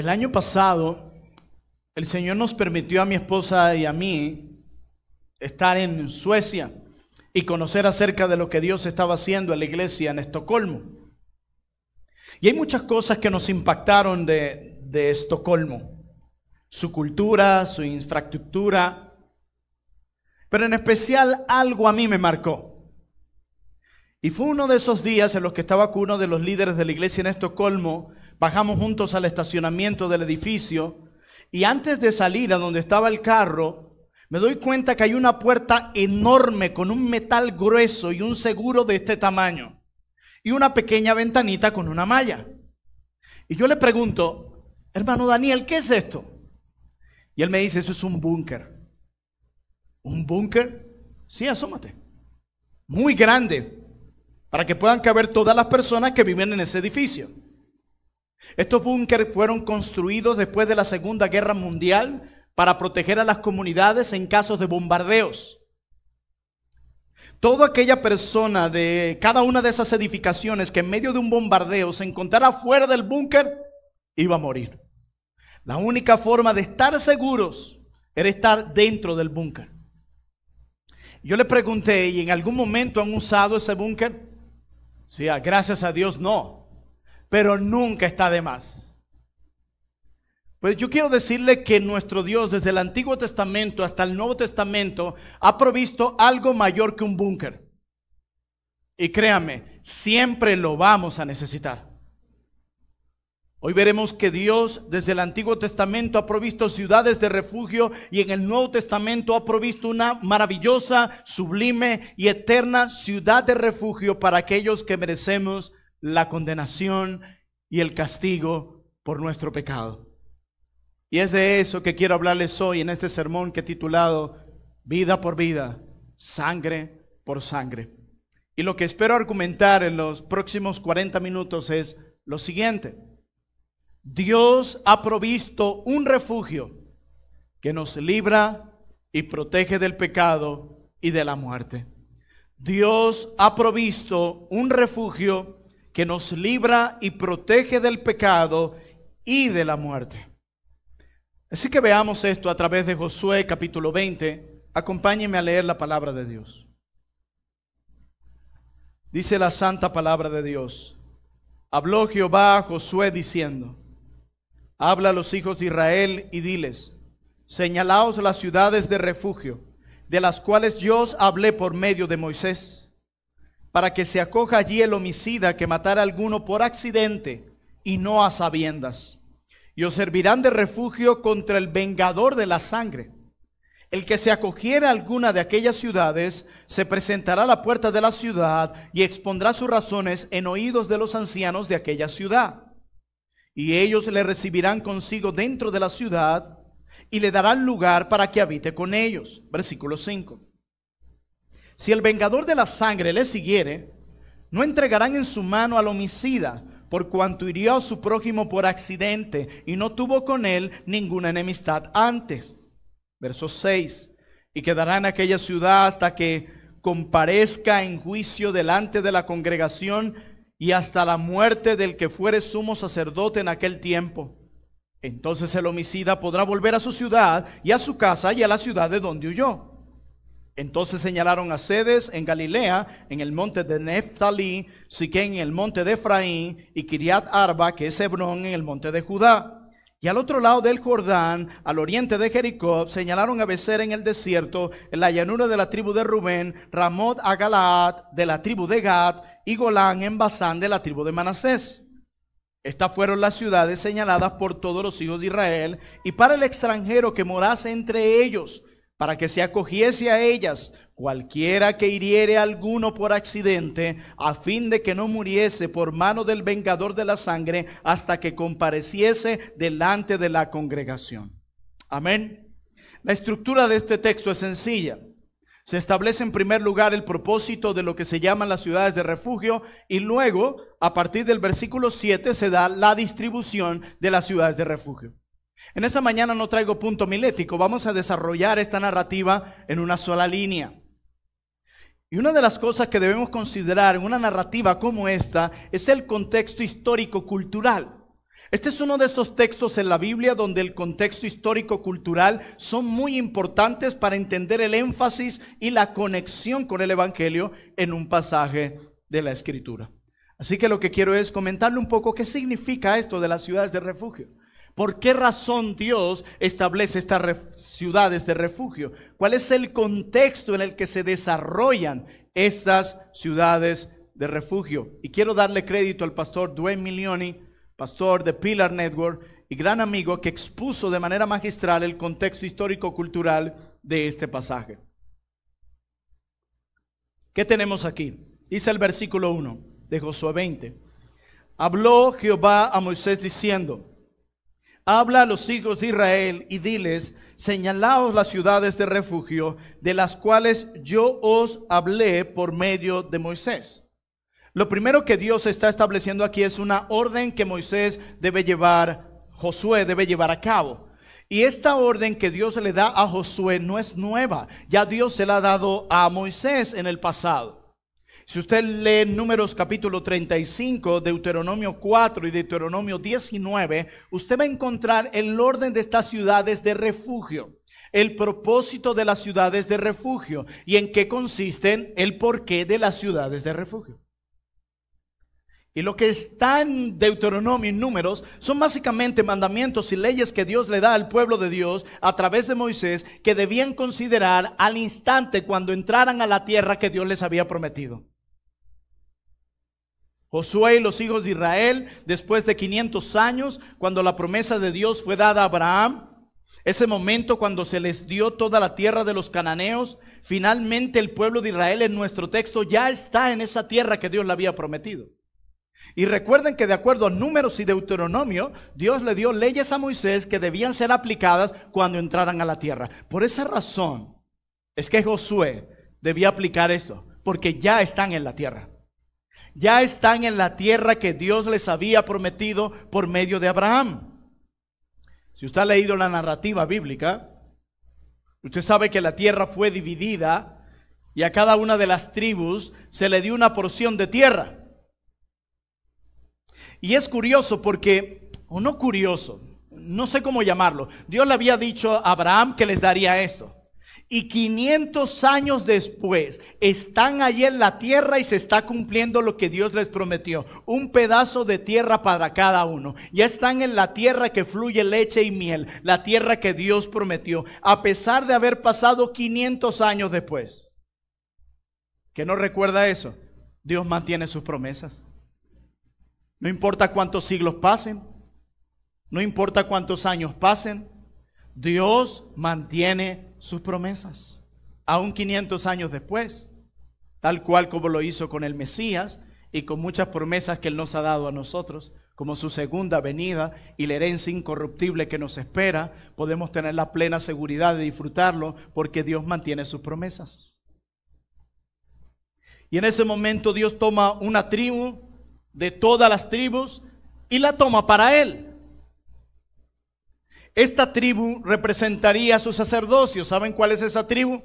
El año pasado, el Señor nos permitió a mi esposa y a mí estar en Suecia y conocer acerca de lo que Dios estaba haciendo en la iglesia en Estocolmo. Y hay muchas cosas que nos impactaron de, Estocolmo. Su cultura, su infraestructura. Pero en especial algo a mí me marcó. Y fue uno de esos días en los que estaba con uno de los líderes de la iglesia en Estocolmo Bajamos juntos al estacionamiento del edificio y antes de salir a donde estaba el carro, me doy cuenta que hay una puerta enorme con un metal grueso y un seguro de este tamaño y una pequeña ventanita con una malla. Y yo le pregunto, hermano Daniel, ¿qué es esto? Y él me dice, eso es un búnker. ¿Un búnker? Sí, asómate. Muy grande, para que puedan caber todas las personas que viven en ese edificio. Estos búnkeres fueron construidos después de la Segunda Guerra Mundial para proteger a las comunidades en casos de bombardeos. Toda aquella persona de cada una de esas edificaciones que en medio de un bombardeo se encontrara fuera del búnker iba a morir. La única forma de estar seguros era estar dentro del búnker. Yo le pregunté, ¿y en algún momento han usado ese búnker? Sí, ah, gracias a Dios no pero nunca está de más. Pues yo quiero decirle que nuestro Dios desde el Antiguo Testamento hasta el Nuevo Testamento ha provisto algo mayor que un búnker. Y créame, siempre lo vamos a necesitar. Hoy veremos que Dios desde el Antiguo Testamento ha provisto ciudades de refugio y en el Nuevo Testamento ha provisto una maravillosa, sublime y eterna ciudad de refugio para aquellos que merecemos la condenación y el castigo por nuestro pecado. Y es de eso que quiero hablarles hoy en este sermón que he titulado Vida por vida, sangre por sangre. Y lo que espero argumentar en los próximos 40 minutos es lo siguiente. Dios ha provisto un refugio que nos libra y protege del pecado y de la muerte. Dios ha provisto un refugio que nos libra y protege del pecado y de la muerte. Así que veamos esto a través de Josué capítulo 20. Acompáñenme a leer la palabra de Dios. Dice la santa palabra de Dios. Habló Jehová a Josué diciendo, habla a los hijos de Israel y diles, señalaos las ciudades de refugio, de las cuales Dios hablé por medio de Moisés para que se acoja allí el homicida que matara a alguno por accidente y no a sabiendas. Y os servirán de refugio contra el vengador de la sangre. El que se acogiera a alguna de aquellas ciudades se presentará a la puerta de la ciudad y expondrá sus razones en oídos de los ancianos de aquella ciudad. Y ellos le recibirán consigo dentro de la ciudad y le darán lugar para que habite con ellos. Versículo 5. Si el vengador de la sangre le siguiere, no entregarán en su mano al homicida, por cuanto hirió a su prójimo por accidente y no tuvo con él ninguna enemistad antes. Verso 6. Y quedará en aquella ciudad hasta que comparezca en juicio delante de la congregación y hasta la muerte del que fuere sumo sacerdote en aquel tiempo. Entonces el homicida podrá volver a su ciudad y a su casa y a la ciudad de donde huyó. Entonces señalaron a sedes en Galilea, en el monte de Neftalí, Siquén en el monte de Efraín y Kiriat Arba, que es Hebrón, en el monte de Judá. Y al otro lado del Jordán, al oriente de Jericó, señalaron a Becer en el desierto, en la llanura de la tribu de Rubén, Ramot a Galaad de la tribu de Gad y Golán en Basán de la tribu de Manasés. Estas fueron las ciudades señaladas por todos los hijos de Israel y para el extranjero que morase entre ellos para que se acogiese a ellas cualquiera que hiriere alguno por accidente, a fin de que no muriese por mano del vengador de la sangre hasta que compareciese delante de la congregación. Amén. La estructura de este texto es sencilla. Se establece en primer lugar el propósito de lo que se llaman las ciudades de refugio y luego, a partir del versículo 7, se da la distribución de las ciudades de refugio. En esta mañana no traigo punto milético, vamos a desarrollar esta narrativa en una sola línea. Y una de las cosas que debemos considerar en una narrativa como esta es el contexto histórico-cultural. Este es uno de esos textos en la Biblia donde el contexto histórico-cultural son muy importantes para entender el énfasis y la conexión con el Evangelio en un pasaje de la Escritura. Así que lo que quiero es comentarle un poco qué significa esto de las ciudades de refugio. ¿Por qué razón Dios establece estas ciudades de refugio? ¿Cuál es el contexto en el que se desarrollan estas ciudades de refugio? Y quiero darle crédito al pastor Dwayne Milioni, pastor de Pilar Network y gran amigo, que expuso de manera magistral el contexto histórico-cultural de este pasaje. ¿Qué tenemos aquí? Dice el versículo 1 de Josué 20. Habló Jehová a Moisés diciendo, Habla a los hijos de Israel y diles, señalaos las ciudades de refugio de las cuales yo os hablé por medio de Moisés. Lo primero que Dios está estableciendo aquí es una orden que Moisés debe llevar, Josué debe llevar a cabo. Y esta orden que Dios le da a Josué no es nueva, ya Dios se la ha dado a Moisés en el pasado. Si usted lee Números capítulo 35, Deuteronomio 4 y Deuteronomio 19, usted va a encontrar el orden de estas ciudades de refugio, el propósito de las ciudades de refugio y en qué consisten el porqué de las ciudades de refugio. Y lo que está en Deuteronomio y Números son básicamente mandamientos y leyes que Dios le da al pueblo de Dios a través de Moisés que debían considerar al instante cuando entraran a la tierra que Dios les había prometido. Josué y los hijos de Israel, después de 500 años, cuando la promesa de Dios fue dada a Abraham, ese momento cuando se les dio toda la tierra de los cananeos, finalmente el pueblo de Israel en nuestro texto ya está en esa tierra que Dios le había prometido. Y recuerden que de acuerdo a números y deuteronomio, Dios le dio leyes a Moisés que debían ser aplicadas cuando entraran a la tierra. Por esa razón es que Josué debía aplicar esto, porque ya están en la tierra ya están en la tierra que Dios les había prometido por medio de Abraham. Si usted ha leído la narrativa bíblica, usted sabe que la tierra fue dividida y a cada una de las tribus se le dio una porción de tierra. Y es curioso porque, o no curioso, no sé cómo llamarlo, Dios le había dicho a Abraham que les daría esto. Y 500 años después están allí en la tierra y se está cumpliendo lo que Dios les prometió. Un pedazo de tierra para cada uno. Ya están en la tierra que fluye leche y miel, la tierra que Dios prometió, a pesar de haber pasado 500 años después. ¿Qué no recuerda eso? Dios mantiene sus promesas. No importa cuántos siglos pasen, no importa cuántos años pasen, Dios mantiene sus promesas, aún 500 años después, tal cual como lo hizo con el Mesías y con muchas promesas que Él nos ha dado a nosotros, como su segunda venida y la herencia incorruptible que nos espera, podemos tener la plena seguridad de disfrutarlo porque Dios mantiene sus promesas. Y en ese momento Dios toma una tribu de todas las tribus y la toma para Él. Esta tribu representaría a su sacerdocio. ¿Saben cuál es esa tribu?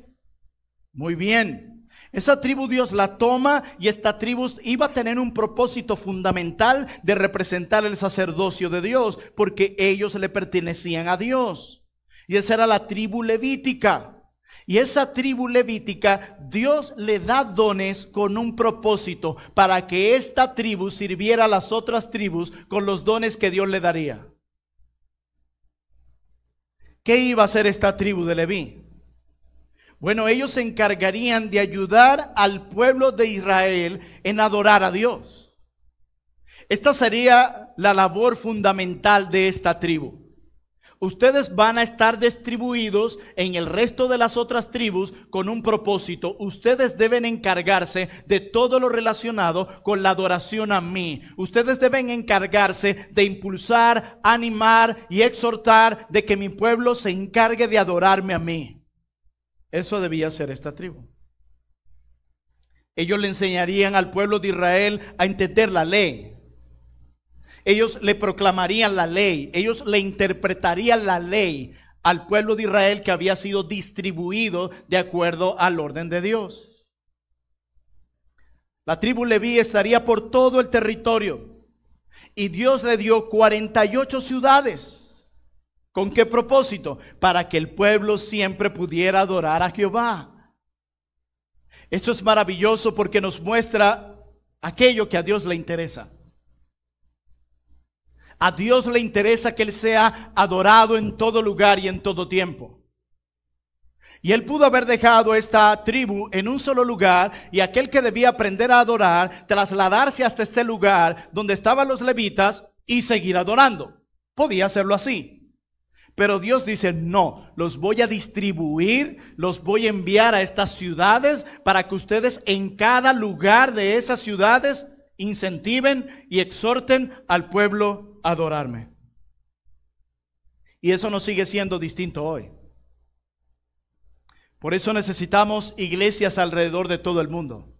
Muy bien. Esa tribu Dios la toma y esta tribu iba a tener un propósito fundamental de representar el sacerdocio de Dios, porque ellos le pertenecían a Dios. Y esa era la tribu levítica. Y esa tribu levítica, Dios le da dones con un propósito para que esta tribu sirviera a las otras tribus con los dones que Dios le daría. ¿Qué iba a hacer esta tribu de Leví? Bueno, ellos se encargarían de ayudar al pueblo de Israel en adorar a Dios. Esta sería la labor fundamental de esta tribu ustedes van a estar distribuidos en el resto de las otras tribus con un propósito. Ustedes deben encargarse de todo lo relacionado con la adoración a mí. Ustedes deben encargarse de impulsar, animar y exhortar de que mi pueblo se encargue de adorarme a mí. Eso debía ser esta tribu. Ellos le enseñarían al pueblo de Israel a entender la ley ellos le proclamarían la ley, ellos le interpretarían la ley al pueblo de Israel que había sido distribuido de acuerdo al orden de Dios. La tribu Leví estaría por todo el territorio y Dios le dio 48 ciudades. ¿Con qué propósito? Para que el pueblo siempre pudiera adorar a Jehová. Esto es maravilloso porque nos muestra aquello que a Dios le interesa. A Dios le interesa que Él sea adorado en todo lugar y en todo tiempo. Y él pudo haber dejado esta tribu en un solo lugar y aquel que debía aprender a adorar, trasladarse hasta este lugar donde estaban los levitas y seguir adorando. Podía hacerlo así. Pero Dios dice, no, los voy a distribuir, los voy a enviar a estas ciudades para que ustedes en cada lugar de esas ciudades incentiven y exhorten al pueblo adorarme. Y eso no sigue siendo distinto hoy. Por eso necesitamos iglesias alrededor de todo el mundo.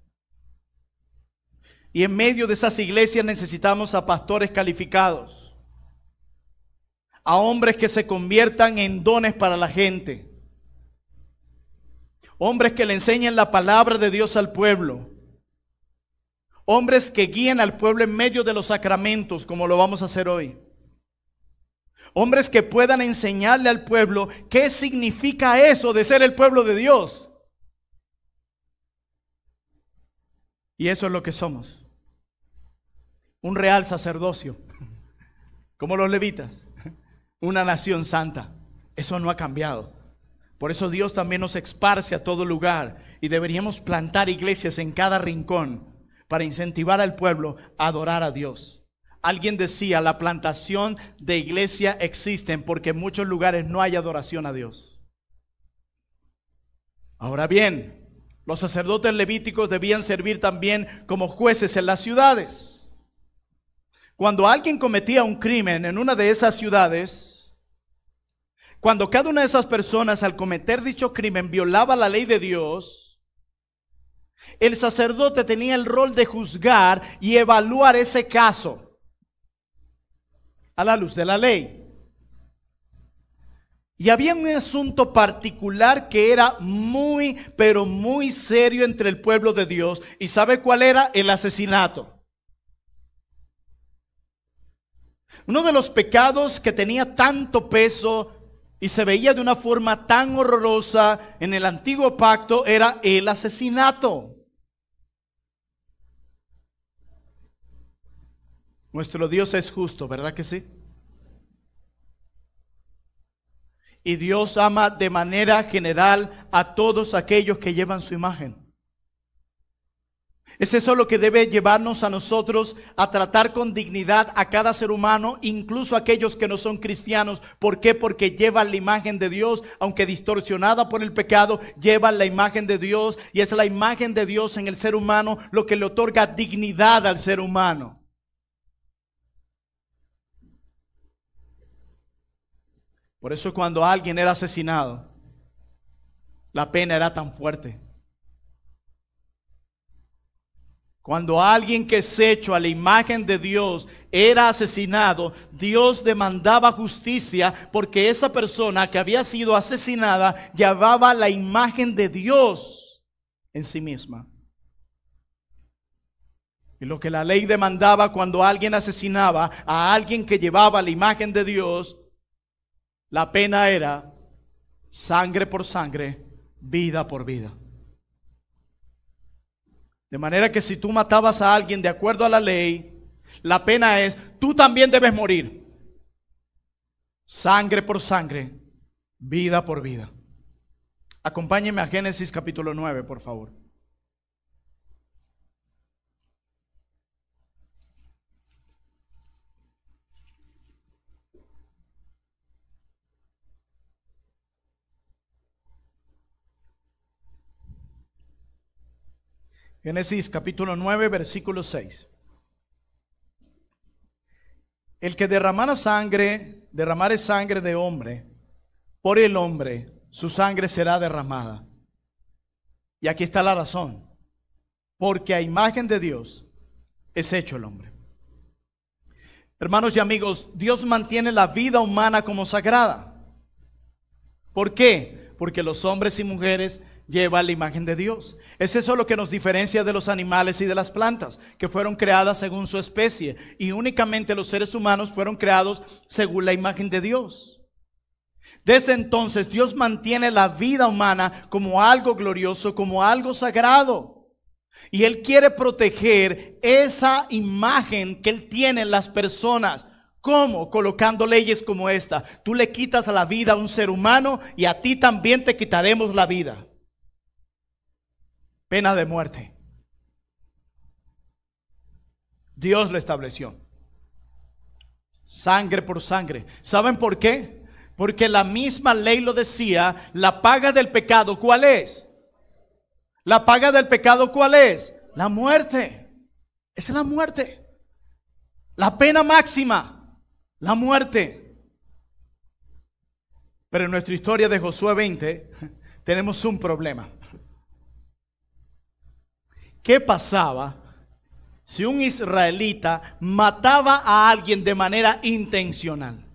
Y en medio de esas iglesias necesitamos a pastores calificados, a hombres que se conviertan en dones para la gente, hombres que le enseñen la palabra de Dios al pueblo Hombres que guíen al pueblo en medio de los sacramentos, como lo vamos a hacer hoy. Hombres que puedan enseñarle al pueblo qué significa eso de ser el pueblo de Dios. Y eso es lo que somos. Un real sacerdocio, como los levitas, una nación santa. Eso no ha cambiado. Por eso Dios también nos esparce a todo lugar y deberíamos plantar iglesias en cada rincón para incentivar al pueblo a adorar a Dios. Alguien decía, la plantación de iglesia existe porque en muchos lugares no hay adoración a Dios. Ahora bien, los sacerdotes levíticos debían servir también como jueces en las ciudades. Cuando alguien cometía un crimen en una de esas ciudades, cuando cada una de esas personas al cometer dicho crimen violaba la ley de Dios, el sacerdote tenía el rol de juzgar y evaluar ese caso a la luz de la ley. Y había un asunto particular que era muy, pero muy serio entre el pueblo de Dios. ¿Y sabe cuál era? El asesinato. Uno de los pecados que tenía tanto peso y se veía de una forma tan horrorosa en el antiguo pacto era el asesinato. Nuestro Dios es justo, ¿verdad que sí? Y Dios ama de manera general a todos aquellos que llevan su imagen. Es eso lo que debe llevarnos a nosotros a tratar con dignidad a cada ser humano, incluso aquellos que no son cristianos. ¿Por qué? Porque llevan la imagen de Dios, aunque distorsionada por el pecado, llevan la imagen de Dios y es la imagen de Dios en el ser humano lo que le otorga dignidad al ser humano. Por eso cuando alguien era asesinado, la pena era tan fuerte. Cuando alguien que es hecho a la imagen de Dios era asesinado, Dios demandaba justicia porque esa persona que había sido asesinada llevaba la imagen de Dios en sí misma. Y lo que la ley demandaba cuando alguien asesinaba a alguien que llevaba la imagen de Dios, la pena era sangre por sangre, vida por vida. De manera que si tú matabas a alguien de acuerdo a la ley, la pena es, tú también debes morir. Sangre por sangre, vida por vida. Acompáñeme a Génesis capítulo 9, por favor. Génesis capítulo 9, versículo 6. El que derramara sangre, derramare sangre de hombre, por el hombre, su sangre será derramada. Y aquí está la razón. Porque a imagen de Dios es hecho el hombre. Hermanos y amigos, Dios mantiene la vida humana como sagrada. ¿Por qué? Porque los hombres y mujeres lleva la imagen de Dios. Es eso lo que nos diferencia de los animales y de las plantas, que fueron creadas según su especie y únicamente los seres humanos fueron creados según la imagen de Dios. Desde entonces Dios mantiene la vida humana como algo glorioso, como algo sagrado. Y Él quiere proteger esa imagen que Él tiene en las personas. ¿Cómo? Colocando leyes como esta. Tú le quitas la vida a un ser humano y a ti también te quitaremos la vida pena de muerte. Dios lo estableció. Sangre por sangre. ¿Saben por qué? Porque la misma ley lo decía, la paga del pecado, ¿cuál es? La paga del pecado, ¿cuál es? La muerte. Esa es la muerte. La pena máxima, la muerte. Pero en nuestra historia de Josué 20 tenemos un problema. ¿Qué pasaba si un israelita mataba a alguien de manera intencional?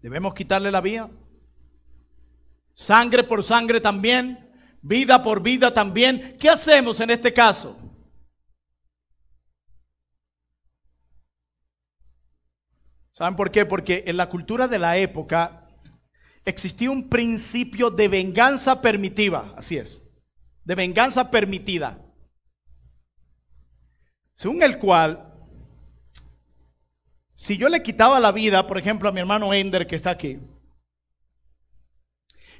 ¿Debemos quitarle la vida? Sangre por sangre también, vida por vida también. ¿Qué hacemos en este caso? ¿Saben por qué? Porque en la cultura de la época existía un principio de venganza permitiva, así es de venganza permitida, según el cual, si yo le quitaba la vida, por ejemplo, a mi hermano Ender que está aquí,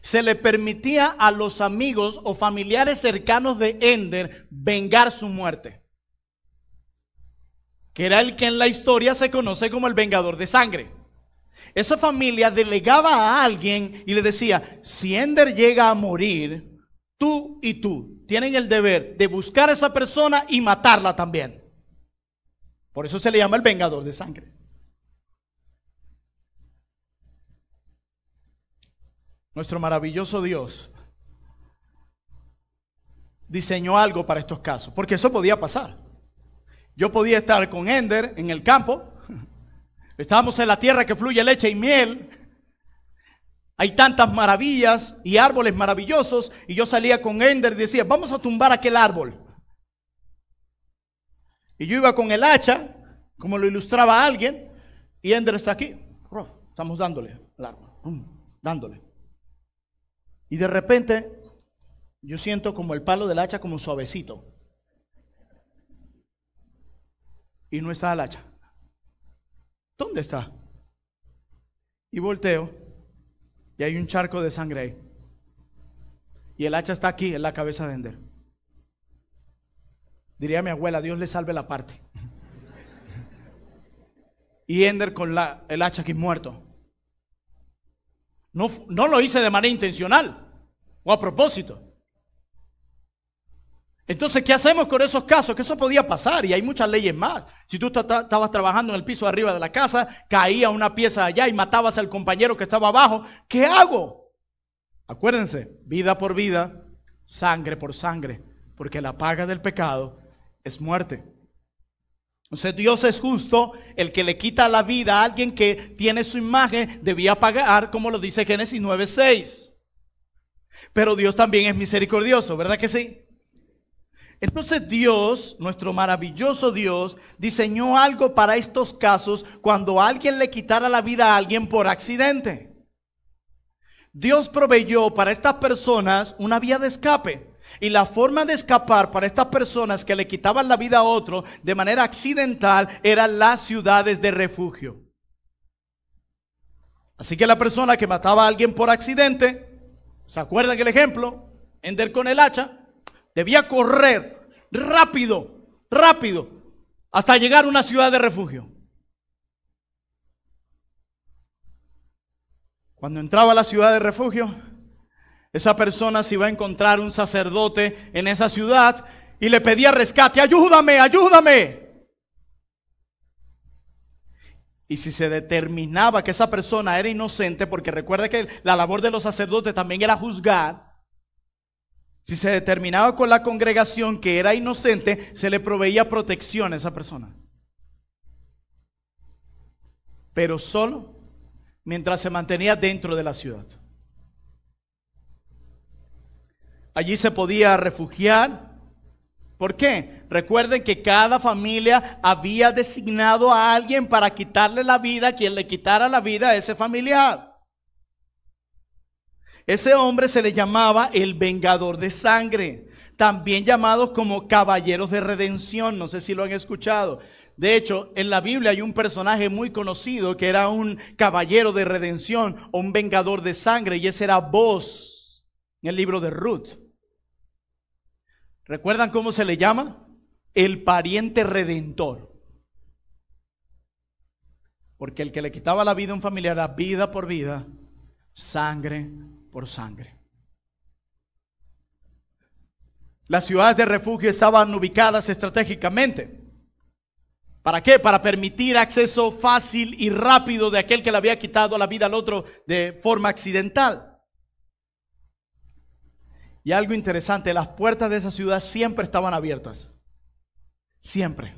se le permitía a los amigos o familiares cercanos de Ender vengar su muerte, que era el que en la historia se conoce como el vengador de sangre. Esa familia delegaba a alguien y le decía, si Ender llega a morir, tú y tú tienen el deber de buscar a esa persona y matarla también. Por eso se le llama el vengador de sangre. Nuestro maravilloso Dios diseñó algo para estos casos, porque eso podía pasar. Yo podía estar con Ender en el campo, estábamos en la tierra que fluye leche y miel, hay tantas maravillas y árboles maravillosos. Y yo salía con Ender y decía, vamos a tumbar aquel árbol. Y yo iba con el hacha, como lo ilustraba alguien, y Ender está aquí. Estamos dándole árbol, dándole. Y de repente yo siento como el palo del hacha como suavecito. Y no está el hacha. ¿Dónde está? Y volteo hay un charco de sangre ahí. Y el hacha está aquí, en la cabeza de Ender. Diría mi abuela, Dios le salve la parte. Y Ender con la, el hacha aquí muerto. No, no lo hice de manera intencional o a propósito. Entonces, ¿qué hacemos con esos casos? Que eso podía pasar y hay muchas leyes más. Si tú estabas trabajando en el piso arriba de la casa, caía una pieza allá y matabas al compañero que estaba abajo, ¿qué hago? Acuérdense, vida por vida, sangre por sangre, porque la paga del pecado es muerte. Entonces Dios es justo, el que le quita la vida a alguien que tiene su imagen debía pagar, como lo dice Génesis 9:6. Pero Dios también es misericordioso, ¿verdad que sí? Entonces Dios, nuestro maravilloso Dios, diseñó algo para estos casos cuando alguien le quitara la vida a alguien por accidente. Dios proveyó para estas personas una vía de escape. Y la forma de escapar para estas personas que le quitaban la vida a otro de manera accidental eran las ciudades de refugio. Así que la persona que mataba a alguien por accidente, ¿se acuerdan el ejemplo? Ender con el hacha, Debía correr rápido, rápido, hasta llegar a una ciudad de refugio. Cuando entraba a la ciudad de refugio, esa persona se iba a encontrar un sacerdote en esa ciudad y le pedía rescate, ayúdame, ayúdame. Y si se determinaba que esa persona era inocente, porque recuerde que la labor de los sacerdotes también era juzgar, si se determinaba con la congregación que era inocente, se le proveía protección a esa persona. Pero solo mientras se mantenía dentro de la ciudad. Allí se podía refugiar. ¿Por qué? Recuerden que cada familia había designado a alguien para quitarle la vida, quien le quitara la vida a ese familiar. Ese hombre se le llamaba el vengador de sangre, también llamados como caballeros de redención, no sé si lo han escuchado. De hecho, en la Biblia hay un personaje muy conocido que era un caballero de redención o un vengador de sangre, y ese era vos en el libro de Ruth. ¿Recuerdan cómo se le llama? El pariente redentor. Porque el que le quitaba la vida a un familiar era vida por vida, sangre por sangre. Las ciudades de refugio estaban ubicadas estratégicamente. ¿Para qué? Para permitir acceso fácil y rápido de aquel que le había quitado la vida al otro de forma accidental. Y algo interesante, las puertas de esa ciudad siempre estaban abiertas. Siempre.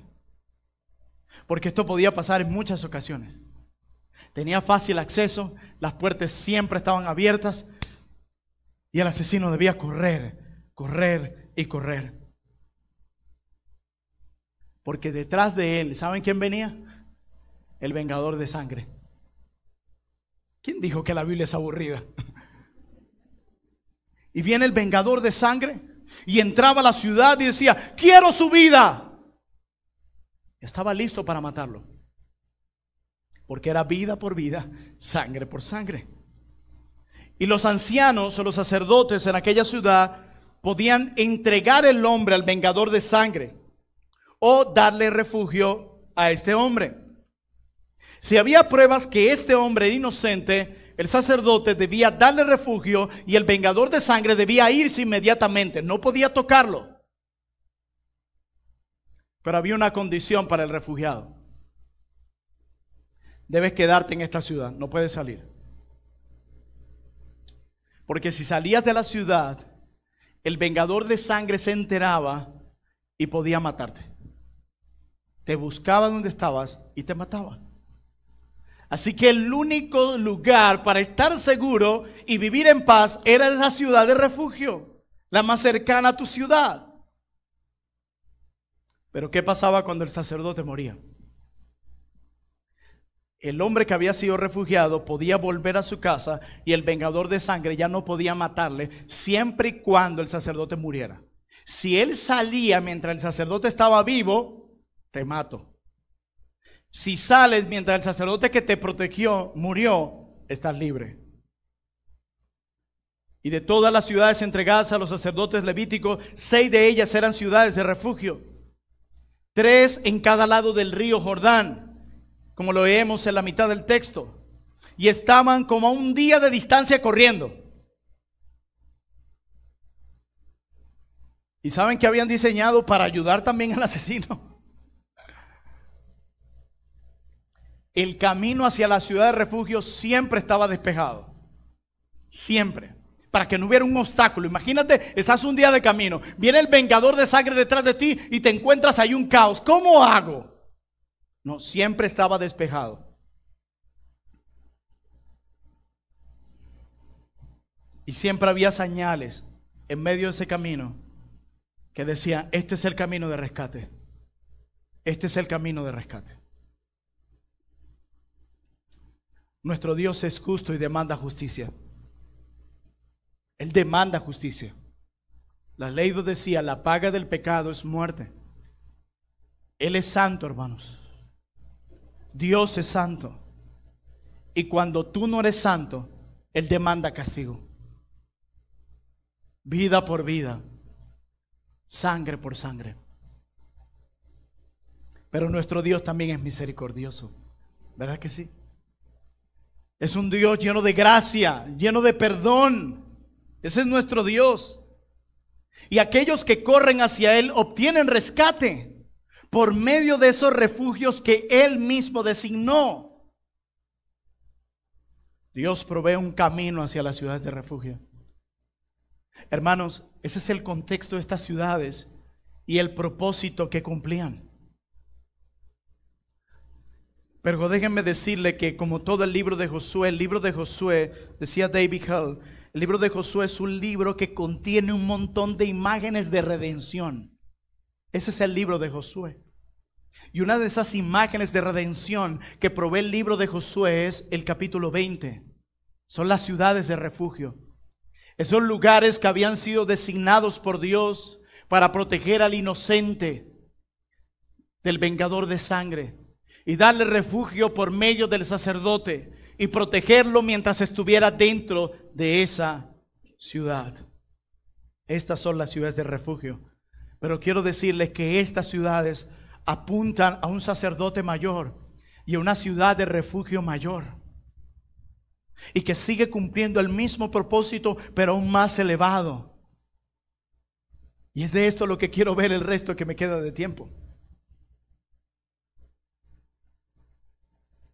Porque esto podía pasar en muchas ocasiones. Tenía fácil acceso, las puertas siempre estaban abiertas, y el asesino debía correr, correr y correr. Porque detrás de él, ¿saben quién venía? El vengador de sangre. ¿Quién dijo que la Biblia es aburrida? Y viene el vengador de sangre y entraba a la ciudad y decía, quiero su vida. Estaba listo para matarlo. Porque era vida por vida, sangre por sangre. Y los ancianos o los sacerdotes en aquella ciudad podían entregar el hombre al vengador de sangre o darle refugio a este hombre. Si había pruebas que este hombre era inocente, el sacerdote debía darle refugio y el vengador de sangre debía irse inmediatamente, no podía tocarlo. Pero había una condición para el refugiado. Debes quedarte en esta ciudad, no puedes salir. Porque si salías de la ciudad, el vengador de sangre se enteraba y podía matarte. Te buscaba donde estabas y te mataba. Así que el único lugar para estar seguro y vivir en paz era esa ciudad de refugio, la más cercana a tu ciudad. Pero ¿qué pasaba cuando el sacerdote moría? el hombre que había sido refugiado podía volver a su casa y el vengador de sangre ya no podía matarle siempre y cuando el sacerdote muriera. Si él salía mientras el sacerdote estaba vivo, te mato. Si sales mientras el sacerdote que te protegió murió, estás libre. Y de todas las ciudades entregadas a los sacerdotes levíticos, seis de ellas eran ciudades de refugio. Tres en cada lado del río Jordán como lo vemos en la mitad del texto, y estaban como a un día de distancia corriendo. ¿Y saben que habían diseñado para ayudar también al asesino? El camino hacia la ciudad de refugio siempre estaba despejado. Siempre. Para que no hubiera un obstáculo. Imagínate, estás un día de camino. Viene el vengador de sangre detrás de ti y te encuentras ahí un caos. ¿Cómo hago? No, siempre estaba despejado. Y siempre había señales en medio de ese camino que decían, este es el camino de rescate. Este es el camino de rescate. Nuestro Dios es justo y demanda justicia. Él demanda justicia. La ley lo decía, la paga del pecado es muerte. Él es santo, hermanos. Dios es santo. Y cuando tú no eres santo, Él demanda castigo. Vida por vida. Sangre por sangre. Pero nuestro Dios también es misericordioso. ¿Verdad que sí? Es un Dios lleno de gracia, lleno de perdón. Ese es nuestro Dios. Y aquellos que corren hacia Él obtienen rescate por medio de esos refugios que Él mismo designó. Dios provee un camino hacia las ciudades de refugio. Hermanos, ese es el contexto de estas ciudades y el propósito que cumplían. Pero déjenme decirle que como todo el libro de Josué, el libro de Josué, decía David Hull, el libro de Josué es un libro que contiene un montón de imágenes de redención. Ese es el libro de Josué. Y una de esas imágenes de redención que provee el libro de Josué es el capítulo 20. Son las ciudades de refugio. Esos lugares que habían sido designados por Dios para proteger al inocente del vengador de sangre y darle refugio por medio del sacerdote y protegerlo mientras estuviera dentro de esa ciudad. Estas son las ciudades de refugio. Pero quiero decirles que estas ciudades apuntan a un sacerdote mayor y a una ciudad de refugio mayor. Y que sigue cumpliendo el mismo propósito, pero aún más elevado. Y es de esto lo que quiero ver el resto que me queda de tiempo.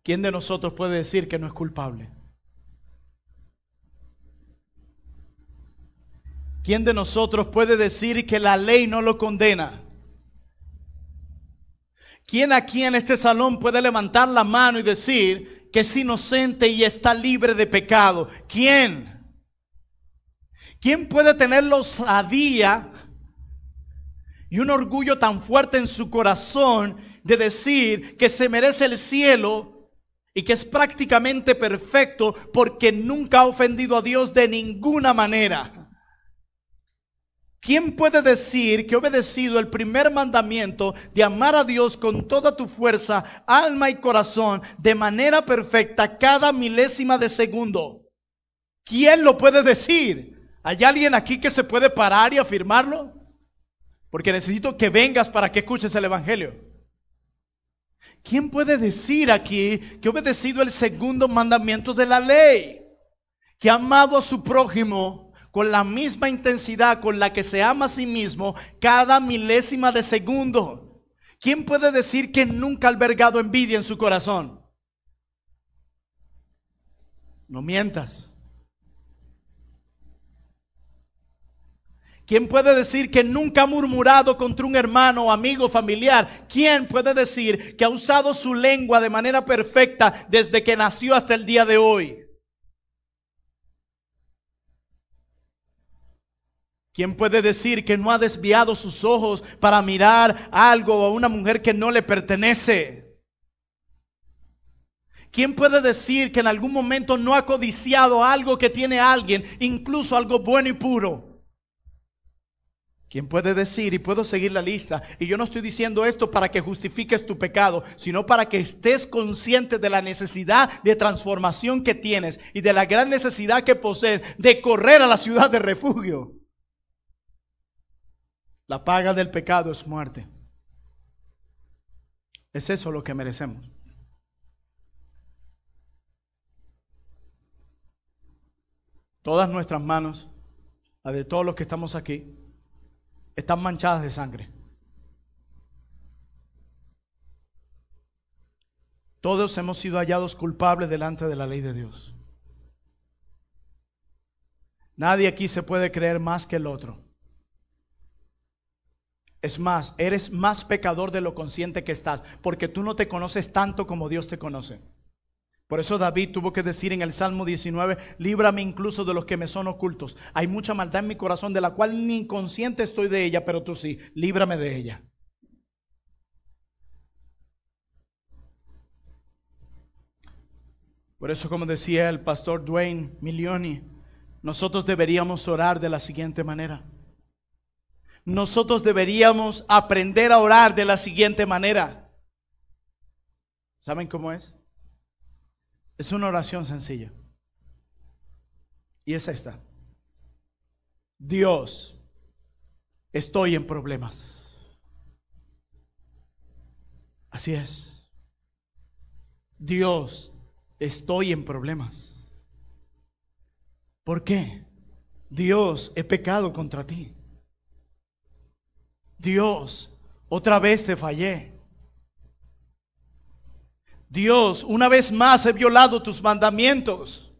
¿Quién de nosotros puede decir que no es culpable? ¿Quién de nosotros puede decir que la ley no lo condena? ¿Quién aquí en este salón puede levantar la mano y decir que es inocente y está libre de pecado? ¿Quién? ¿Quién puede tener la osadía y un orgullo tan fuerte en su corazón de decir que se merece el cielo y que es prácticamente perfecto porque nunca ha ofendido a Dios de ninguna manera? ¿Quién puede decir que he obedecido el primer mandamiento de amar a Dios con toda tu fuerza, alma y corazón de manera perfecta cada milésima de segundo? ¿Quién lo puede decir? ¿Hay alguien aquí que se puede parar y afirmarlo? Porque necesito que vengas para que escuches el Evangelio. ¿Quién puede decir aquí que ha obedecido el segundo mandamiento de la ley? Que ha amado a su prójimo con la misma intensidad con la que se ama a sí mismo cada milésima de segundo. ¿Quién puede decir que nunca ha albergado envidia en su corazón? No mientas. ¿Quién puede decir que nunca ha murmurado contra un hermano, amigo, familiar? ¿Quién puede decir que ha usado su lengua de manera perfecta desde que nació hasta el día de hoy? ¿Quién puede decir que no ha desviado sus ojos para mirar algo a una mujer que no le pertenece? ¿Quién puede decir que en algún momento no ha codiciado algo que tiene alguien, incluso algo bueno y puro? ¿Quién puede decir, y puedo seguir la lista, y yo no estoy diciendo esto para que justifiques tu pecado, sino para que estés consciente de la necesidad de transformación que tienes y de la gran necesidad que posees de correr a la ciudad de refugio? La paga del pecado es muerte. Es eso lo que merecemos. Todas nuestras manos, las de todos los que estamos aquí, están manchadas de sangre. Todos hemos sido hallados culpables delante de la ley de Dios. Nadie aquí se puede creer más que el otro. Es más, eres más pecador de lo consciente que estás, porque tú no te conoces tanto como Dios te conoce. Por eso David tuvo que decir en el Salmo 19, líbrame incluso de los que me son ocultos. Hay mucha maldad en mi corazón de la cual ni inconsciente estoy de ella, pero tú sí, líbrame de ella. Por eso, como decía el pastor Dwayne Milioni, nosotros deberíamos orar de la siguiente manera nosotros deberíamos aprender a orar de la siguiente manera. ¿Saben cómo es? Es una oración sencilla. Y es esta. Dios, estoy en problemas. Así es. Dios, estoy en problemas. ¿Por qué? Dios, he pecado contra ti. Dios, otra vez te fallé. Dios, una vez más he violado tus mandamientos.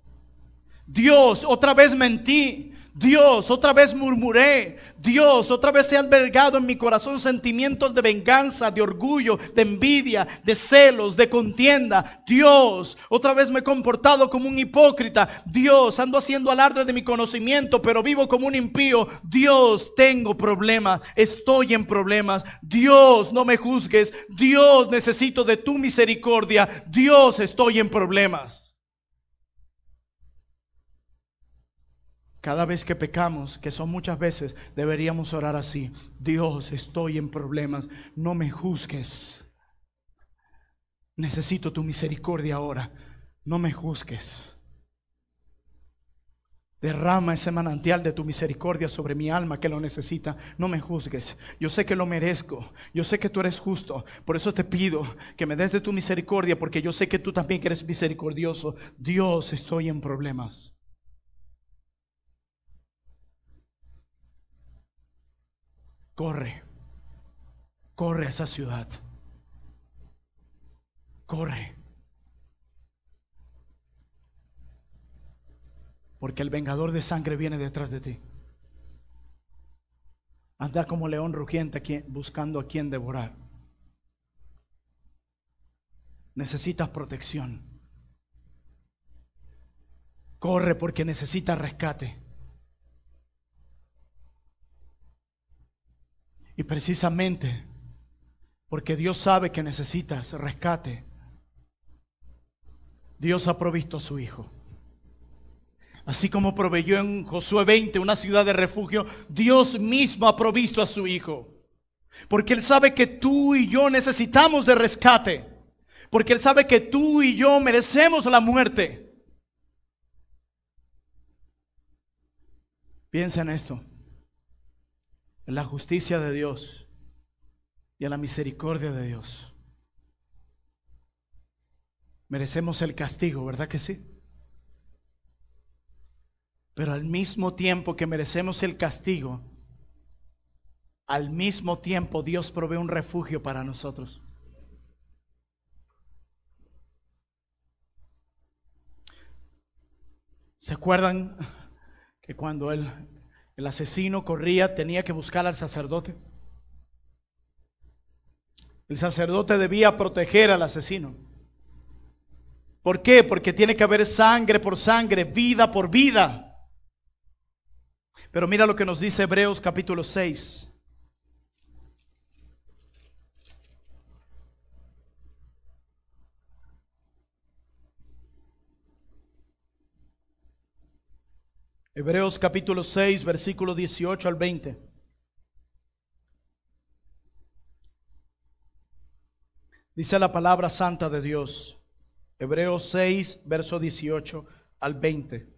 Dios, otra vez mentí. Dios, otra vez murmuré. Dios, otra vez he albergado en mi corazón sentimientos de venganza, de orgullo, de envidia, de celos, de contienda. Dios, otra vez me he comportado como un hipócrita. Dios, ando haciendo alarde de mi conocimiento, pero vivo como un impío. Dios, tengo problemas. Estoy en problemas. Dios, no me juzgues. Dios, necesito de tu misericordia. Dios, estoy en problemas. Cada vez que pecamos, que son muchas veces, deberíamos orar así. Dios, estoy en problemas, no me juzgues. Necesito tu misericordia ahora, no me juzgues. Derrama ese manantial de tu misericordia sobre mi alma que lo necesita. No me juzgues. Yo sé que lo merezco. Yo sé que tú eres justo. Por eso te pido que me des de tu misericordia porque yo sé que tú también eres misericordioso. Dios, estoy en problemas. corre, corre a esa ciudad, corre. Porque el vengador de sangre viene detrás de ti. Anda como león rugiente buscando a quien devorar. Necesitas protección. Corre porque necesitas rescate. Y precisamente porque Dios sabe que necesitas rescate, Dios ha provisto a su Hijo. Así como proveyó en Josué 20 una ciudad de refugio, Dios mismo ha provisto a su Hijo. Porque Él sabe que tú y yo necesitamos de rescate. Porque Él sabe que tú y yo merecemos la muerte. Piensa en esto la justicia de Dios y a la misericordia de Dios. Merecemos el castigo, ¿verdad que sí? Pero al mismo tiempo que merecemos el castigo, al mismo tiempo Dios provee un refugio para nosotros. ¿Se acuerdan que cuando él el asesino corría, tenía que buscar al sacerdote. El sacerdote debía proteger al asesino. ¿Por qué? Porque tiene que haber sangre por sangre, vida por vida. Pero mira lo que nos dice Hebreos capítulo 6. Hebreos capítulo 6, versículo 18 al 20. Dice la palabra santa de Dios. Hebreos 6, verso 18 al 20.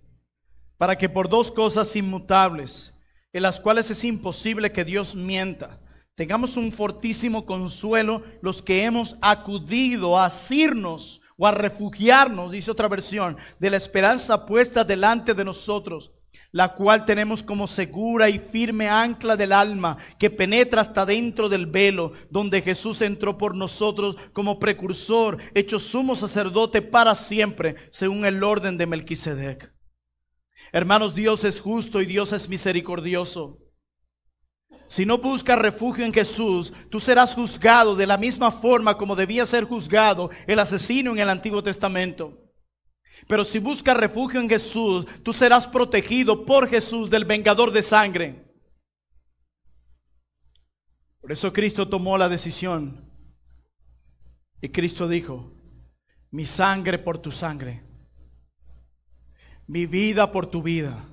Para que por dos cosas inmutables, en las cuales es imposible que Dios mienta, tengamos un fortísimo consuelo los que hemos acudido a asirnos o a refugiarnos, dice otra versión, de la esperanza puesta delante de nosotros la cual tenemos como segura y firme ancla del alma, que penetra hasta dentro del velo, donde Jesús entró por nosotros como precursor, hecho sumo sacerdote para siempre, según el orden de Melquisedec. Hermanos, Dios es justo y Dios es misericordioso. Si no buscas refugio en Jesús, tú serás juzgado de la misma forma como debía ser juzgado el asesino en el Antiguo Testamento. Pero si buscas refugio en Jesús, tú serás protegido por Jesús del vengador de sangre. Por eso Cristo tomó la decisión. Y Cristo dijo, mi sangre por tu sangre, mi vida por tu vida.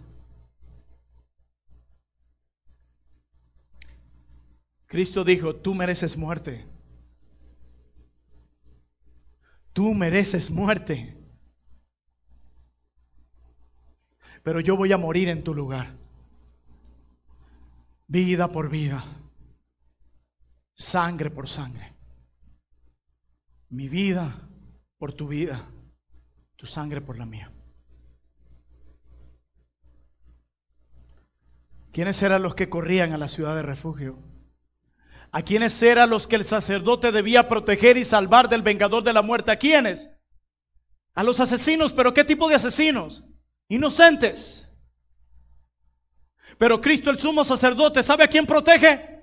Cristo dijo, tú mereces muerte. Tú mereces muerte. pero yo voy a morir en tu lugar. Vida por vida, sangre por sangre. Mi vida por tu vida, tu sangre por la mía. ¿Quiénes eran los que corrían a la ciudad de refugio? ¿A quiénes eran los que el sacerdote debía proteger y salvar del vengador de la muerte? ¿A quiénes? A los asesinos, pero ¿qué tipo de asesinos? inocentes. Pero Cristo el sumo sacerdote, ¿sabe a quién protege?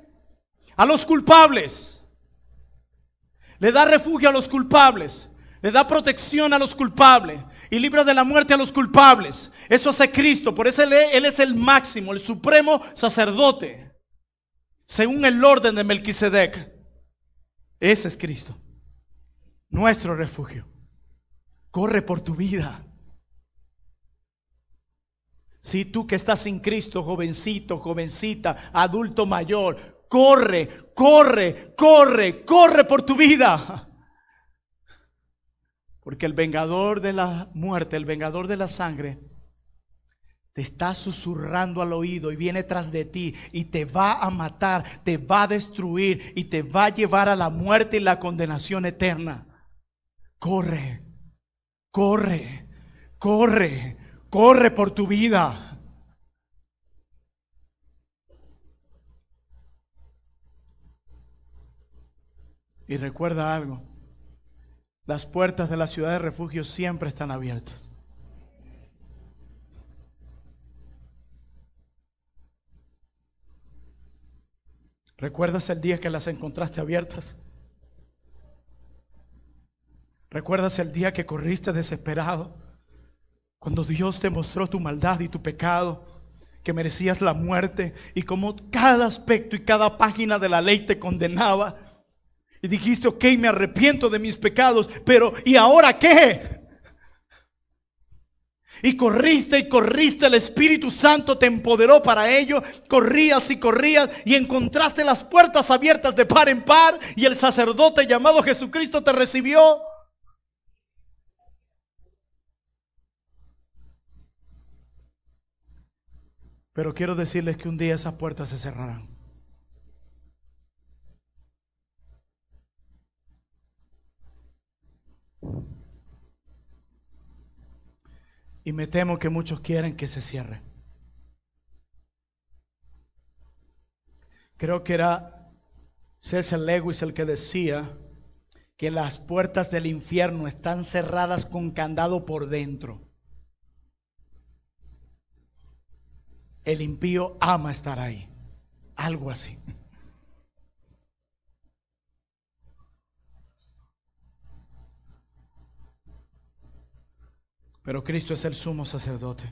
A los culpables. Le da refugio a los culpables. Le da protección a los culpables. Y libra de la muerte a los culpables. Eso hace Cristo. Por eso él, él es el máximo, el supremo sacerdote. Según el orden de Melquisedec. Ese es Cristo. Nuestro refugio. Corre por tu vida. Si tú que estás sin Cristo, jovencito, jovencita, adulto mayor, corre, corre, corre, corre por tu vida. Porque el vengador de la muerte, el vengador de la sangre, te está susurrando al oído y viene tras de ti y te va a matar, te va a destruir y te va a llevar a la muerte y la condenación eterna. Corre, corre, corre corre por tu vida. Y recuerda algo, las puertas de la ciudad de refugio siempre están abiertas. ¿Recuerdas el día que las encontraste abiertas? ¿Recuerdas el día que corriste desesperado? Cuando Dios te mostró tu maldad y tu pecado, que merecías la muerte y como cada aspecto y cada página de la ley te condenaba. Y dijiste, ok, me arrepiento de mis pecados, pero ¿y ahora qué? Y corriste y corriste, el Espíritu Santo te empoderó para ello. Corrías y corrías y encontraste las puertas abiertas de par en par y el sacerdote llamado Jesucristo te recibió. Pero quiero decirles que un día esas puertas se cerrarán. Y me temo que muchos quieren que se cierre. Creo que era César Lewis el que decía que las puertas del infierno están cerradas con candado por dentro el impío ama estar ahí. Algo así. Pero Cristo es el sumo sacerdote.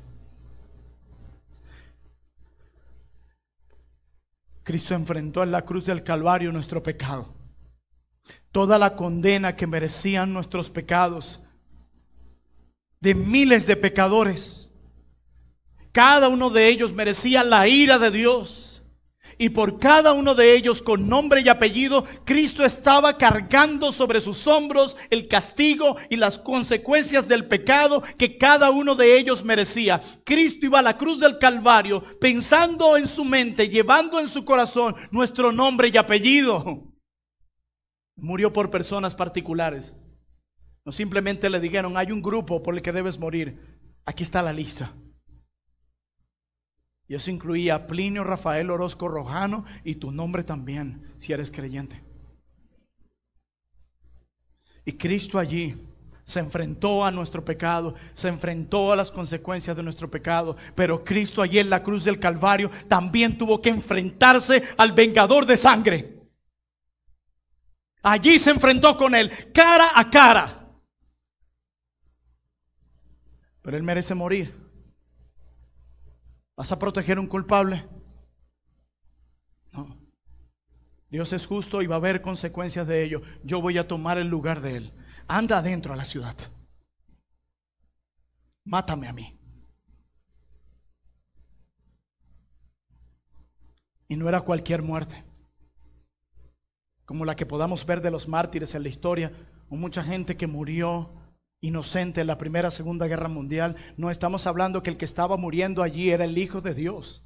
Cristo enfrentó en la cruz del Calvario nuestro pecado. Toda la condena que merecían nuestros pecados de miles de pecadores. Cada uno de ellos merecía la ira de Dios. Y por cada uno de ellos, con nombre y apellido, Cristo estaba cargando sobre sus hombros el castigo y las consecuencias del pecado que cada uno de ellos merecía. Cristo iba a la cruz del Calvario pensando en su mente, llevando en su corazón nuestro nombre y apellido. Murió por personas particulares. No simplemente le dijeron, hay un grupo por el que debes morir. Aquí está la lista. Y eso incluía a Plinio Rafael Orozco Rojano y tu nombre también, si eres creyente. Y Cristo allí se enfrentó a nuestro pecado, se enfrentó a las consecuencias de nuestro pecado, pero Cristo allí en la cruz del Calvario también tuvo que enfrentarse al vengador de sangre. Allí se enfrentó con él, cara a cara. Pero él merece morir ¿Vas a proteger a un culpable? No. Dios es justo y va a haber consecuencias de ello. Yo voy a tomar el lugar de él. Anda adentro a la ciudad. Mátame a mí. Y no era cualquier muerte, como la que podamos ver de los mártires en la historia, o mucha gente que murió inocente en la Primera, Segunda Guerra Mundial. No estamos hablando que el que estaba muriendo allí era el Hijo de Dios.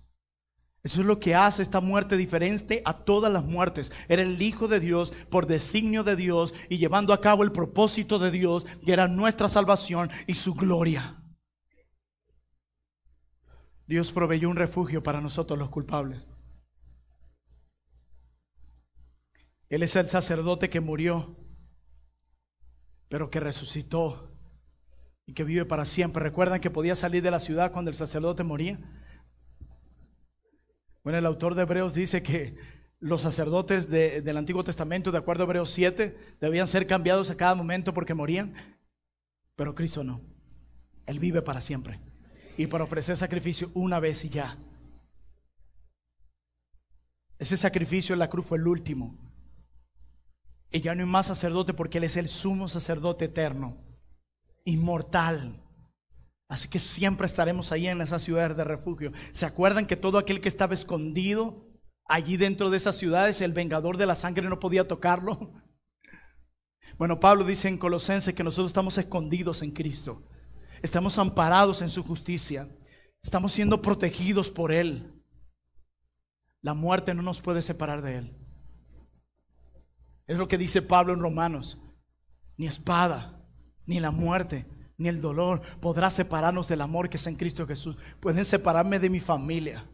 Eso es lo que hace esta muerte diferente a todas las muertes. Era el Hijo de Dios por designio de Dios y llevando a cabo el propósito de Dios, que era nuestra salvación y su gloria. Dios proveyó un refugio para nosotros los culpables. Él es el sacerdote que murió pero que resucitó y que vive para siempre. ¿Recuerdan que podía salir de la ciudad cuando el sacerdote moría? Bueno, el autor de Hebreos dice que los sacerdotes del Antiguo Testamento, de acuerdo a Hebreos 7, debían ser cambiados a cada momento porque morían, pero Cristo no. Él vive para siempre y para ofrecer sacrificio una vez y ya. Ese sacrificio en la cruz fue el último y ya no hay más sacerdote porque Él es el sumo sacerdote eterno, inmortal. Así que siempre estaremos ahí en esa ciudad de refugio. ¿Se acuerdan que todo aquel que estaba escondido allí dentro de esas ciudades, el vengador de la sangre no podía tocarlo? Bueno, Pablo dice en Colosenses que nosotros estamos escondidos en Cristo. Estamos amparados en su justicia. Estamos siendo protegidos por Él. La muerte no nos puede separar de Él. Es lo que dice Pablo en Romanos. Ni espada, ni la muerte, ni el dolor podrá separarnos del amor que es en Cristo Jesús. Pueden separarme de mi familia.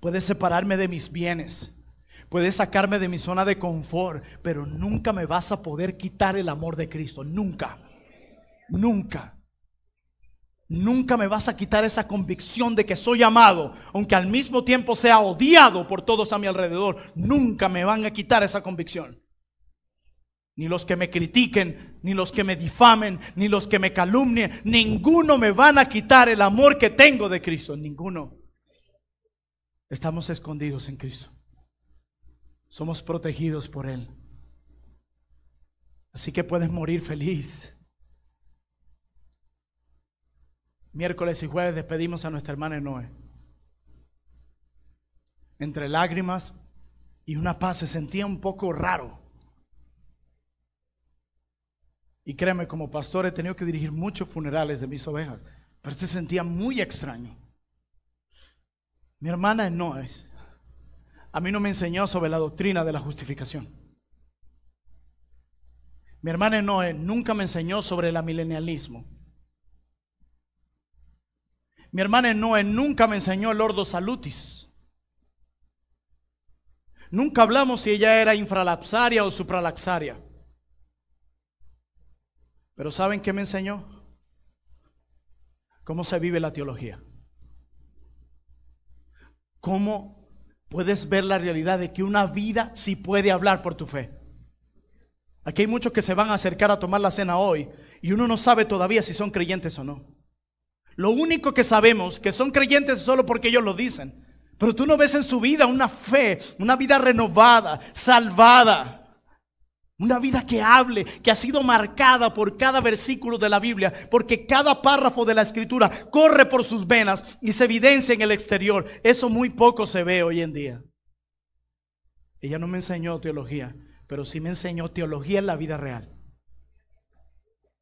Pueden separarme de mis bienes. Puedes sacarme de mi zona de confort, pero nunca me vas a poder quitar el amor de Cristo. Nunca. Nunca. Nunca me vas a quitar esa convicción de que soy amado, aunque al mismo tiempo sea odiado por todos a mi alrededor. Nunca me van a quitar esa convicción ni los que me critiquen, ni los que me difamen, ni los que me calumnien, ninguno me van a quitar el amor que tengo de Cristo, ninguno. Estamos escondidos en Cristo. Somos protegidos por Él. Así que puedes morir feliz. Miércoles y jueves despedimos a nuestra hermana Noé. Entre lágrimas y una paz se sentía un poco raro y créeme, como pastor he tenido que dirigir muchos funerales de mis ovejas, pero se sentía muy extraño. Mi hermana no A mí no me enseñó sobre la doctrina de la justificación. Mi hermana Noé nunca me enseñó sobre el milenialismo. Mi hermana Noé nunca me enseñó el ordo salutis. Nunca hablamos si ella era infralapsaria o supralaxaria. Pero ¿saben qué me enseñó? ¿Cómo se vive la teología? ¿Cómo puedes ver la realidad de que una vida sí puede hablar por tu fe? Aquí hay muchos que se van a acercar a tomar la cena hoy y uno no sabe todavía si son creyentes o no. Lo único que sabemos que son creyentes solo porque ellos lo dicen. Pero tú no ves en su vida una fe, una vida renovada, salvada. Una vida que hable, que ha sido marcada por cada versículo de la Biblia, porque cada párrafo de la escritura corre por sus venas y se evidencia en el exterior. Eso muy poco se ve hoy en día. Ella no me enseñó teología, pero sí me enseñó teología en la vida real.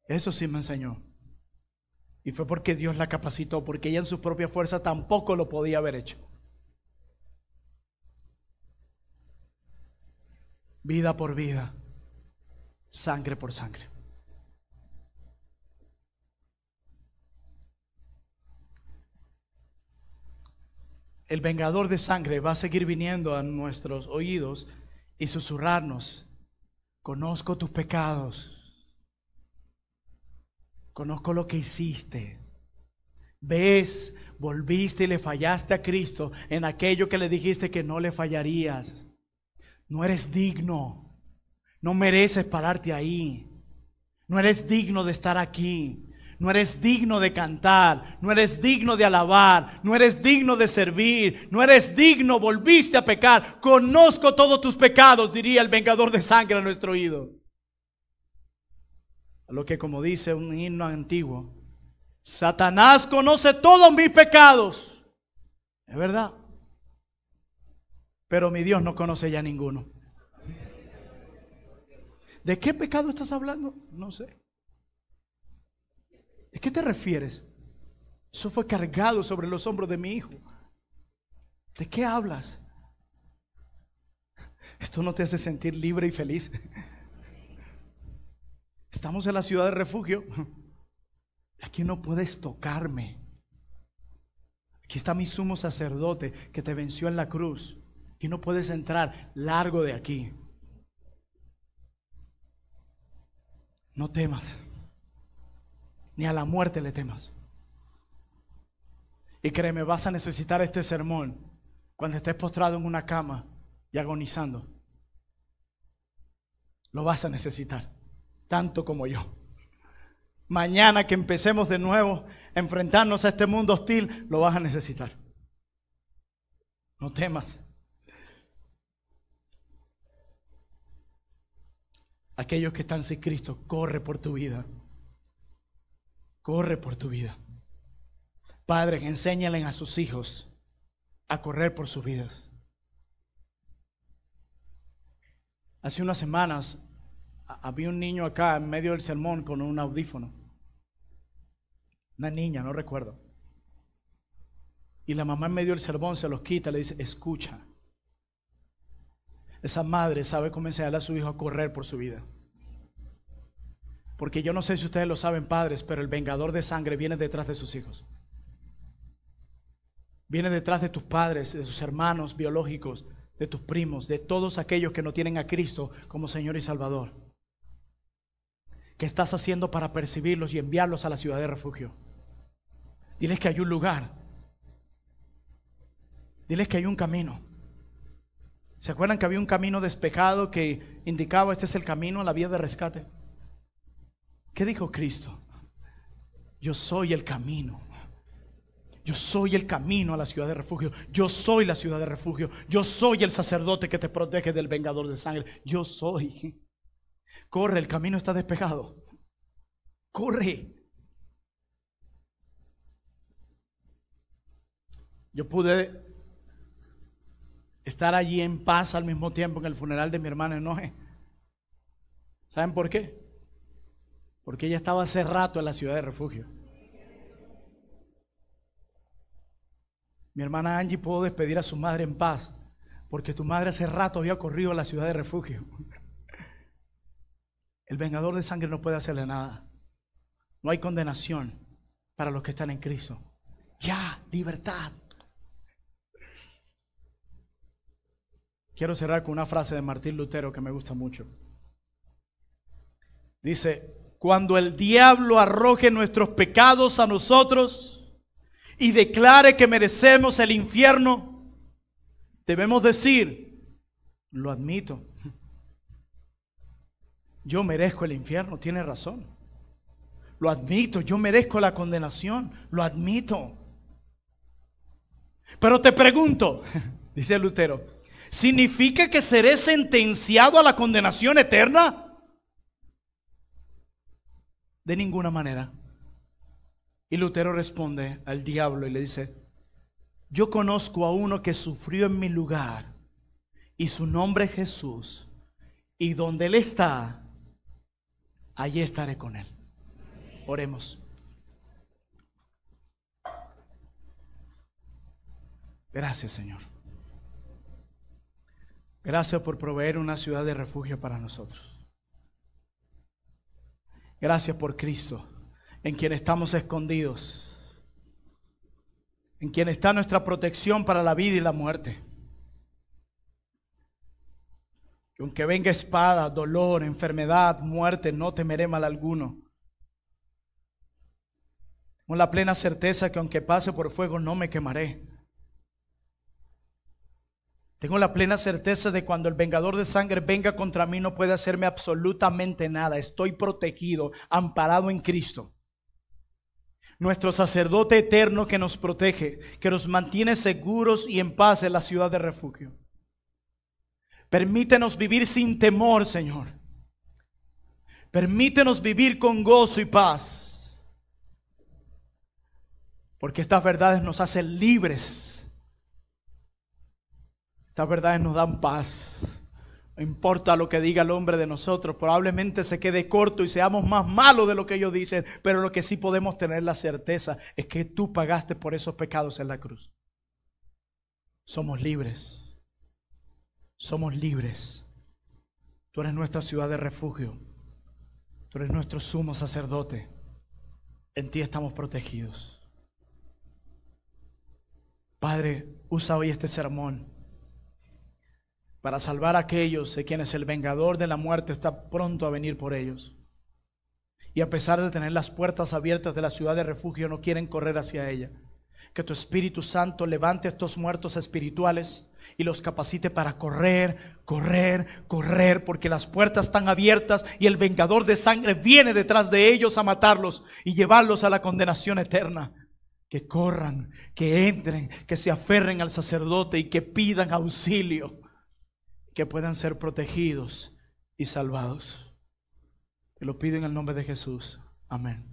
Eso sí me enseñó. Y fue porque Dios la capacitó, porque ella en su propia fuerza tampoco lo podía haber hecho. Vida por vida sangre por sangre. El vengador de sangre va a seguir viniendo a nuestros oídos y susurrarnos, conozco tus pecados, conozco lo que hiciste. Ves, volviste y le fallaste a Cristo en aquello que le dijiste que no le fallarías. No eres digno. No mereces pararte ahí. No eres digno de estar aquí. No eres digno de cantar, no eres digno de alabar, no eres digno de servir, no eres digno, volviste a pecar. Conozco todos tus pecados, diría el vengador de sangre a nuestro oído. A lo que como dice un himno antiguo, Satanás conoce todos mis pecados. Es verdad. Pero mi Dios no conoce ya ninguno. ¿De qué pecado estás hablando? No sé. ¿De qué te refieres? Eso fue cargado sobre los hombros de mi hijo. ¿De qué hablas? ¿Esto no te hace sentir libre y feliz? Estamos en la ciudad de refugio. Aquí no puedes tocarme. Aquí está mi sumo sacerdote que te venció en la cruz. Aquí no puedes entrar largo de aquí. no temas, ni a la muerte le temas. Y créeme, vas a necesitar este sermón cuando estés postrado en una cama y agonizando. Lo vas a necesitar, tanto como yo. Mañana que empecemos de nuevo a enfrentarnos a este mundo hostil, lo vas a necesitar. No temas. aquellos que están sin Cristo, corre por tu vida. Corre por tu vida. Padres, enséñalen a sus hijos a correr por sus vidas. Hace unas semanas había un niño acá en medio del sermón con un audífono. Una niña, no recuerdo. Y la mamá en medio del sermón se los quita, le dice, escucha. Esa madre sabe cómo enseñarle a su hijo a correr por su vida. Porque yo no sé si ustedes lo saben, padres, pero el vengador de sangre viene detrás de sus hijos. Viene detrás de tus padres, de sus hermanos biológicos, de tus primos, de todos aquellos que no tienen a Cristo como Señor y Salvador. ¿Qué estás haciendo para percibirlos y enviarlos a la ciudad de refugio? Diles que hay un lugar. Diles que hay un camino. ¿Se acuerdan que había un camino despejado que indicaba este es el camino a la vía de rescate? ¿Qué dijo Cristo? Yo soy el camino. Yo soy el camino a la ciudad de refugio. Yo soy la ciudad de refugio. Yo soy el sacerdote que te protege del vengador de sangre. Yo soy. Corre, el camino está despejado. Corre. Yo pude estar allí en paz al mismo tiempo en el funeral de mi hermana Enoje. ¿Saben por qué? Porque ella estaba hace rato en la ciudad de refugio. Mi hermana Angie pudo despedir a su madre en paz, porque tu madre hace rato había corrido a la ciudad de refugio. El vengador de sangre no puede hacerle nada. No hay condenación para los que están en Cristo. Ya, libertad. Quiero cerrar con una frase de Martín Lutero que me gusta mucho. Dice, cuando el diablo arroje nuestros pecados a nosotros y declare que merecemos el infierno, debemos decir, lo admito, yo merezco el infierno, tiene razón. Lo admito, yo merezco la condenación, lo admito. Pero te pregunto, dice Lutero, ¿Significa que seré sentenciado a la condenación eterna? De ninguna manera. Y Lutero responde al diablo y le dice, yo conozco a uno que sufrió en mi lugar y su nombre es Jesús. Y donde Él está, allí estaré con Él. Oremos. Gracias Señor. Gracias por proveer una ciudad de refugio para nosotros. Gracias por Cristo, en quien estamos escondidos, en quien está nuestra protección para la vida y la muerte. Que aunque venga espada, dolor, enfermedad, muerte, no temeré mal alguno. Con la plena certeza que aunque pase por fuego, no me quemaré tengo la plena certeza de cuando el vengador de sangre venga contra mí no puede hacerme absolutamente nada. Estoy protegido, amparado en Cristo. Nuestro sacerdote eterno que nos protege, que nos mantiene seguros y en paz en la ciudad de refugio. Permítenos vivir sin temor, Señor. Permítenos vivir con gozo y paz. Porque estas verdades nos hacen libres estas verdades nos dan paz. No importa lo que diga el hombre de nosotros, probablemente se quede corto y seamos más malos de lo que ellos dicen, pero lo que sí podemos tener la certeza es que tú pagaste por esos pecados en la cruz. Somos libres. Somos libres. Tú eres nuestra ciudad de refugio. Tú eres nuestro sumo sacerdote. En ti estamos protegidos. Padre, usa hoy este sermón para salvar a aquellos de quienes el vengador de la muerte está pronto a venir por ellos. Y a pesar de tener las puertas abiertas de la ciudad de refugio, no quieren correr hacia ella. Que tu Espíritu Santo levante a estos muertos espirituales y los capacite para correr, correr, correr, porque las puertas están abiertas y el vengador de sangre viene detrás de ellos a matarlos y llevarlos a la condenación eterna. Que corran, que entren, que se aferren al sacerdote y que pidan auxilio que puedan ser protegidos y salvados. Te lo pido en el nombre de Jesús. Amén.